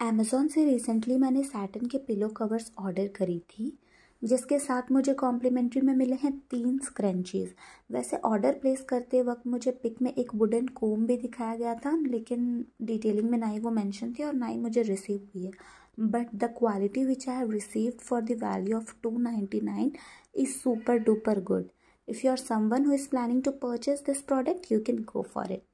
Amazon से recently मैंने Satan के पिलो कवर्स ऑर्डर करी थी जिसके साथ मुझे कॉम्प्लीमेंट्री में मिले हैं तीन स्क्रंचीज़ वैसे ऑर्डर प्लेस करते वक्त मुझे पिक में एक वुडन कोम भी दिखाया गया था लेकिन डिटेलिंग में ना ही वो मेंशन थी और ना ही मुझे रिसीव हुई है but the quality which I have received for the value of two ninety nine is super duper good if you are someone who is planning to purchase this product you can go for it